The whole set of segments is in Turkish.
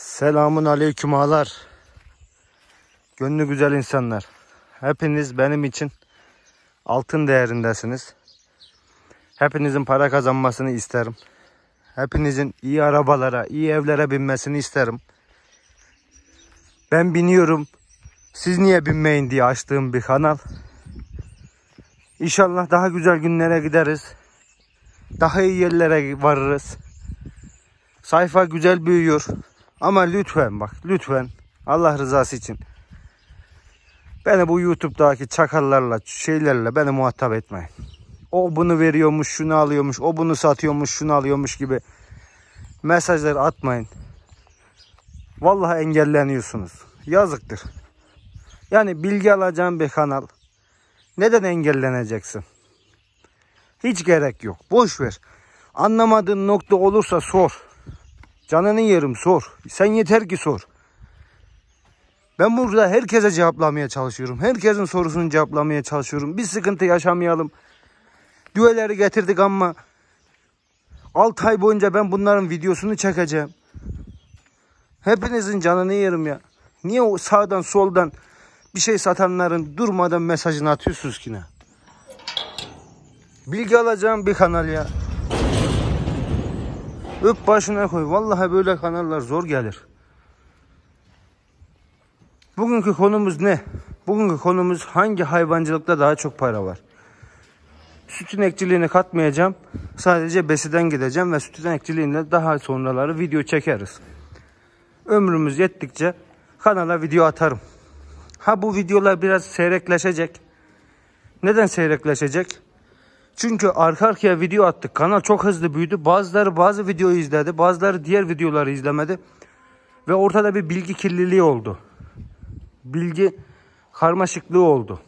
Selamun aleyküm ağalar. Gönlü güzel insanlar. Hepiniz benim için altın değerindesiniz. Hepinizin para kazanmasını isterim. Hepinizin iyi arabalara, iyi evlere binmesini isterim. Ben biniyorum. Siz niye binmeyin diye açtığım bir kanal. İnşallah daha güzel günlere gideriz. Daha iyi yerlere varırız. Sayfa güzel büyüyor. Ama lütfen bak lütfen Allah rızası için beni bu YouTube'daki çakallarla şeylerle beni muhatap etmeyin. O bunu veriyormuş, şunu alıyormuş, o bunu satıyormuş, şunu alıyormuş gibi mesajlar atmayın. Vallahi engelleniyorsunuz. Yazıktır. Yani bilgi alacağın bir kanal. Neden engelleneceksin? Hiç gerek yok. Boş ver. Anlamadığın nokta olursa sor. Canını yerim sor. Sen yeter ki sor. Ben burada herkese cevaplamaya çalışıyorum. Herkesin sorusunu cevaplamaya çalışıyorum. Bir sıkıntı yaşamayalım. Düeleri getirdik ama 6 ay boyunca ben bunların videosunu çekeceğim. Hepinizin canını yerim ya. Niye o sağdan soldan bir şey satanların durmadan mesajını atıyorsunuz ki ne? Bilgi alacağım bir kanal ya. Öp başına koy. Vallahi böyle kanallar zor gelir. Bugünkü konumuz ne? Bugünkü konumuz hangi hayvancılıkta daha çok para var? Süt inekçiliğini katmayacağım. Sadece besiden gideceğim ve süt inekçiliğinde daha sonraları video çekeriz. Ömrümüz yettikçe kanala video atarım. Ha bu videolar biraz seyrekleşecek. Neden seyrekleşecek? Çünkü arka arkaya video attık. Kanal çok hızlı büyüdü. Bazıları bazı videoyu izledi. Bazıları diğer videoları izlemedi. Ve ortada bir bilgi kirliliği oldu. Bilgi karmaşıklığı oldu.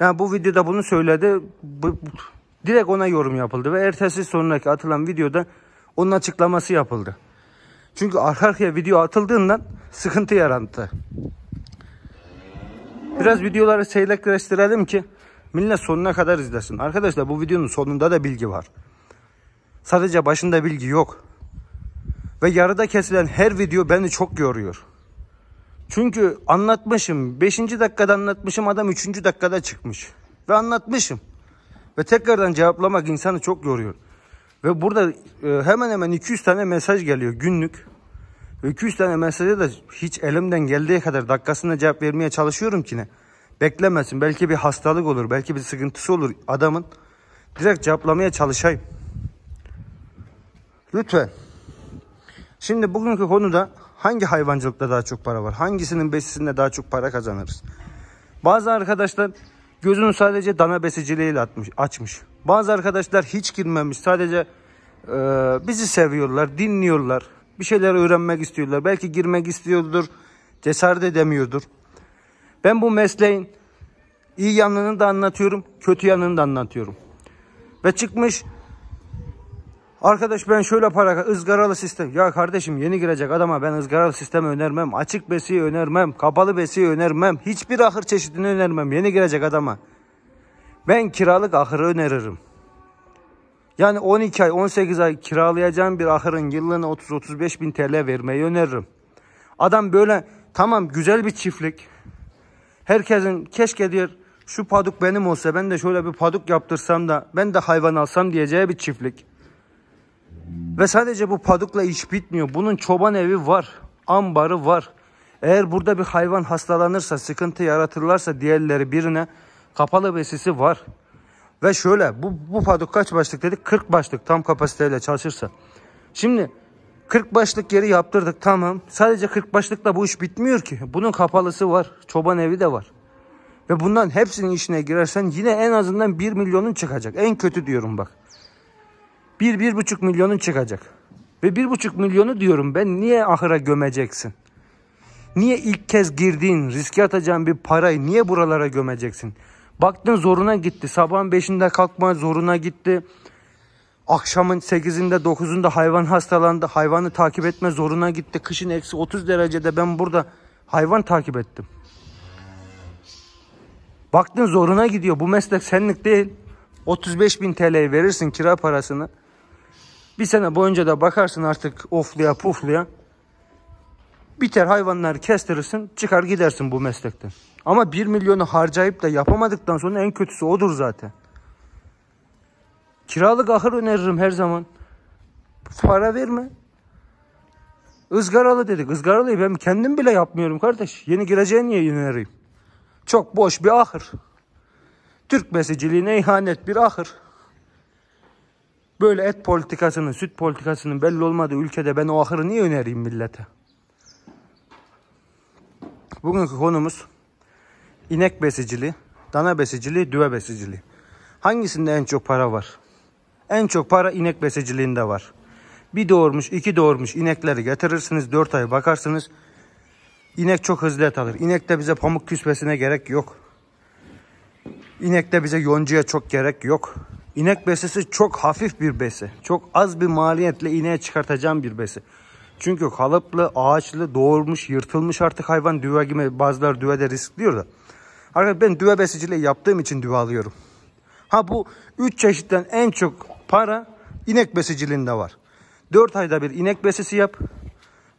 Yani bu videoda bunu söyledi. direkt ona yorum yapıldı. Ve ertesi sonraki atılan videoda onun açıklaması yapıldı. Çünkü arka arkaya video atıldığından sıkıntı yarattı. Biraz videoları seyrekleştirelim ki Millet sonuna kadar izlesin. Arkadaşlar bu videonun sonunda da bilgi var. Sadece başında bilgi yok. Ve yarıda kesilen her video beni çok yoruyor. Çünkü anlatmışım. beşinci dakikada anlatmışım adam üçüncü dakikada çıkmış. Ve anlatmışım. Ve tekrardan cevaplamak insanı çok yoruyor. Ve burada e, hemen hemen 200 tane mesaj geliyor günlük. 200 tane mesajı da hiç elimden geldiği kadar dakikasında cevap vermeye çalışıyorum ki ne. Beklemesin. Belki bir hastalık olur. Belki bir sıkıntısı olur adamın. Direkt cevaplamaya çalışayım. Lütfen. Şimdi bugünkü konuda hangi hayvancılıkta daha çok para var? Hangisinin besisinde daha çok para kazanırız? Bazı arkadaşlar gözünü sadece dana besiciliğiyle atmış, açmış. Bazı arkadaşlar hiç girmemiş. Sadece e, bizi seviyorlar, dinliyorlar. Bir şeyler öğrenmek istiyorlar. Belki girmek istiyordur, cesaret edemiyordur. Ben bu mesleğin iyi yanını da anlatıyorum, kötü yanını da anlatıyorum. Ve çıkmış Arkadaş ben şöyle para ızgaralı sistem. Ya kardeşim yeni girecek adama ben ızgaralı sistemi önermem. Açık besiyi önermem. Kapalı besiyi önermem. Hiçbir ahır çeşidini önermem. Yeni girecek adama. Ben kiralık ahırı öneririm. Yani 12 ay 18 ay kiralayacağım bir ahırın yıllığına 30-35 bin TL vermeyi öneririm. Adam böyle tamam güzel bir çiftlik. Herkesin keşke diyor şu paduk benim olsa ben de şöyle bir paduk yaptırsam da ben de hayvan alsam diyeceği bir çiftlik. Ve sadece bu padukla iş bitmiyor. Bunun çoban evi var, ambarı var. Eğer burada bir hayvan hastalanırsa, sıkıntı yaratırlarsa diğerleri birine kapalı besisi var. Ve şöyle bu, bu paduk kaç başlık dedik? 40 başlık tam kapasiteyle çalışırsa. Şimdi 40 başlık yeri yaptırdık tamam. Sadece 40 başlıkla bu iş bitmiyor ki. Bunun kapalısı var. Çoban evi de var. Ve bundan hepsinin işine girersen yine en azından 1 milyonun çıkacak. En kötü diyorum bak. 1-1,5 milyonun çıkacak. Ve 1,5 milyonu diyorum ben niye ahıra gömeceksin? Niye ilk kez girdiğin, riske atacağın bir parayı niye buralara gömeceksin? Baktın zoruna gitti. Sabahın 5'inde kalkma zoruna gitti. Akşamın 8'inde 9'unda hayvan hastalandı. Hayvanı takip etme zoruna gitti. Kışın eksi 30 derecede ben burada hayvan takip ettim. Baktın zoruna gidiyor. Bu meslek senlik değil. 35 bin TL'yi verirsin kira parasını. Bir sene boyunca da bakarsın artık ofluya pufluya. Biter hayvanları kestirirsin çıkar gidersin bu meslekten. Ama 1 milyonu harcayıp da yapamadıktan sonra en kötüsü odur zaten. Kiralık ahır öneririm her zaman. Para verme. Izgaralı dedik. Izgaralıyı ben kendim bile yapmıyorum kardeş. Yeni gireceğin niye önereyim? Çok boş bir ahır. Türk besiciliğine ihanet bir ahır. Böyle et politikasının, süt politikasının belli olmadığı ülkede ben o ahırı niye önereyim millete? Bugünkü konumuz inek besiciliği, dana besiciliği, düve besiciliği. Hangisinde en çok para var? En çok para inek besiciliğinde var. Bir doğurmuş, iki doğurmuş inekleri getirirsiniz. Dört ay bakarsınız. İnek çok hızlı et alır. İnekte bize pamuk küspesine gerek yok. İnekte bize yoncuya çok gerek yok. İnek besesi çok hafif bir besi. Çok az bir maliyetle ineğe çıkartacağım bir besi. Çünkü kalıplı, ağaçlı, doğurmuş, yırtılmış artık hayvan düve gibi bazılar düve de riskliyor da. Arkadaşlar ben düve besiciliği yaptığım için düve alıyorum. Ha bu üç çeşitten en çok para inek besiciliğinde var. 4 ayda bir inek besisi yap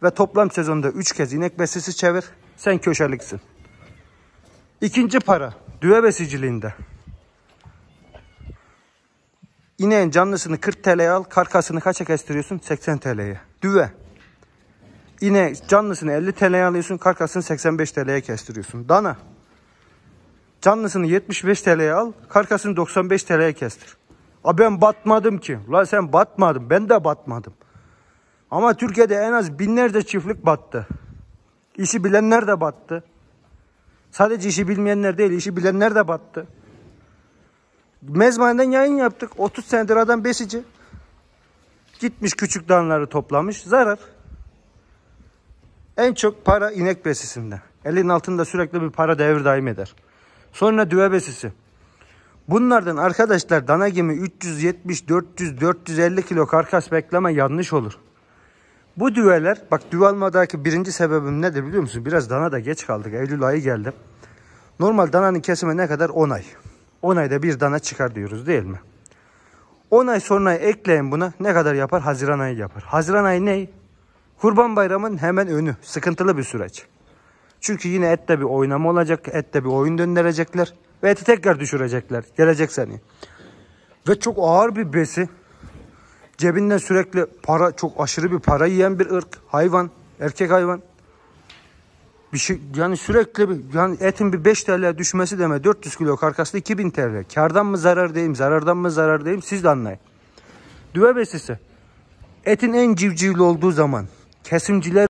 ve toplam sezonda 3 kez inek besisi çevir. Sen köşeliksin. İkinci para düve besiciliğinde. İneğin canlısını 40 TL'ye al. Karkasını kaça kestiriyorsun? 80 TL'ye. Düve. İne canlısını 50 TL'ye alıyorsun. Karkasını 85 TL'ye kestiriyorsun. Dana. Canlısını 75 TL'ye al. Karkasını 95 TL'ye kestir. A ben batmadım ki. Ulan sen batmadın. Ben de batmadım. Ama Türkiye'de en az binlerce çiftlik battı. İşi bilenler de battı. Sadece işi bilmeyenler değil, işi bilenler de battı. Mezmaneden yayın yaptık. 30 senedir adam besici. Gitmiş küçük danları toplamış. Zarar. En çok para inek besisinde. Elin altında sürekli bir para devir daim eder. Sonra düve besisi. Bunlardan arkadaşlar dana gemi 370, 400, 450 kilo karkas bekleme yanlış olur. Bu düveler bak düve almadaki birinci sebebim nedir biliyor musun? Biraz dana da geç kaldık. Eylül ayı geldi. Normal dananın kesimi ne kadar? 10 ay. 10 ayda bir dana çıkar diyoruz değil mi? 10 ay sonra ekleyin buna ne kadar yapar? Haziran ayı yapar. Haziran ayı ne? Kurban bayramının hemen önü. Sıkıntılı bir süreç. Çünkü yine ette bir oynama olacak. Ette bir oyun döndürecekler. Ve eti tekrar düşürecekler. Gelecek seni. Ve çok ağır bir besi. Cebinden sürekli para, çok aşırı bir para yiyen bir ırk. Hayvan, erkek hayvan. Bir şey, yani sürekli bir, yani etin bir 5 TL düşmesi deme 400 kilo karkaslı 2000 TL. Kardan mı zarar diyeyim, zarardan mı zarar diyeyim siz de anlayın. Düve besisi. Etin en civcivli olduğu zaman kesimciler